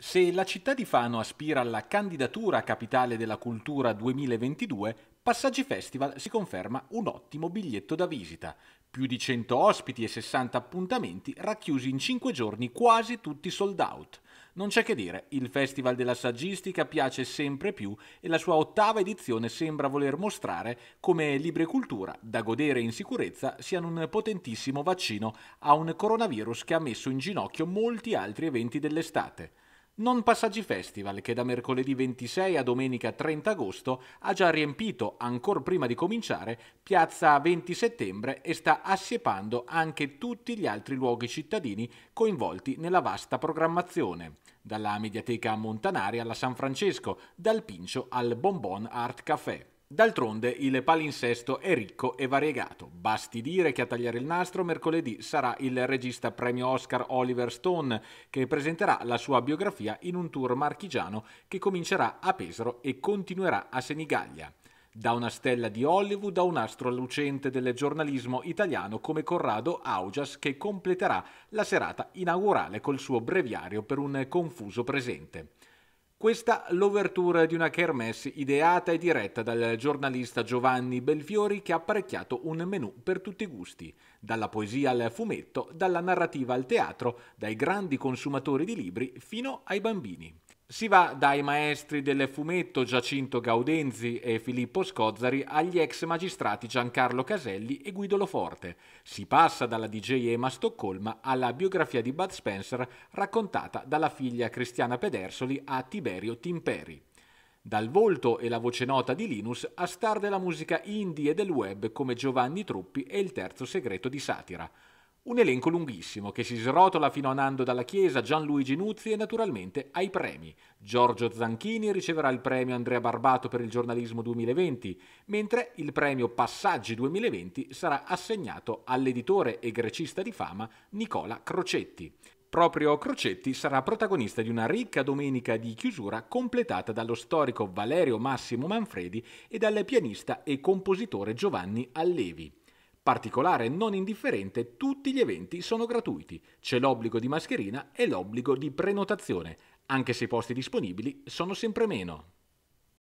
Se la città di Fano aspira alla candidatura a capitale della cultura 2022, Passaggi Festival si conferma un ottimo biglietto da visita. Più di 100 ospiti e 60 appuntamenti racchiusi in 5 giorni quasi tutti sold out. Non c'è che dire, il Festival della Saggistica piace sempre più e la sua ottava edizione sembra voler mostrare come Libre Cultura, da godere in sicurezza, siano un potentissimo vaccino a un coronavirus che ha messo in ginocchio molti altri eventi dell'estate. Non Passaggi Festival, che da mercoledì 26 a domenica 30 agosto ha già riempito, ancora prima di cominciare, piazza 20 settembre e sta assiepando anche tutti gli altri luoghi cittadini coinvolti nella vasta programmazione dalla Mediateca Montanari alla San Francesco, dal Pincio al Bonbon Art Café. D'altronde il palinsesto è ricco e variegato. Basti dire che a tagliare il nastro mercoledì sarà il regista premio Oscar Oliver Stone che presenterà la sua biografia in un tour marchigiano che comincerà a Pesaro e continuerà a Senigallia. Da una stella di Hollywood a un astro lucente del giornalismo italiano come Corrado Augias che completerà la serata inaugurale col suo breviario per un confuso presente. Questa l'ouverture di una kermesse ideata e diretta dal giornalista Giovanni Belfiori che ha apparecchiato un menù per tutti i gusti, dalla poesia al fumetto, dalla narrativa al teatro, dai grandi consumatori di libri fino ai bambini. Si va dai maestri del fumetto Giacinto Gaudenzi e Filippo Scozzari agli ex magistrati Giancarlo Caselli e Guido Loforte. Si passa dalla DJ Ema Stoccolma alla biografia di Bud Spencer raccontata dalla figlia Cristiana Pedersoli a Tiberio Timperi. Dal volto e la voce nota di Linus a star della musica indie e del web come Giovanni Truppi e il terzo segreto di satira. Un elenco lunghissimo che si srotola fino a Nando dalla Chiesa, Gianluigi Nuzzi e naturalmente ai premi. Giorgio Zanchini riceverà il premio Andrea Barbato per il giornalismo 2020, mentre il premio Passaggi 2020 sarà assegnato all'editore e grecista di fama Nicola Crocetti. Proprio Crocetti sarà protagonista di una ricca domenica di chiusura completata dallo storico Valerio Massimo Manfredi e dal pianista e compositore Giovanni Allevi. Particolare e non indifferente, tutti gli eventi sono gratuiti, c'è l'obbligo di mascherina e l'obbligo di prenotazione, anche se i posti disponibili sono sempre meno.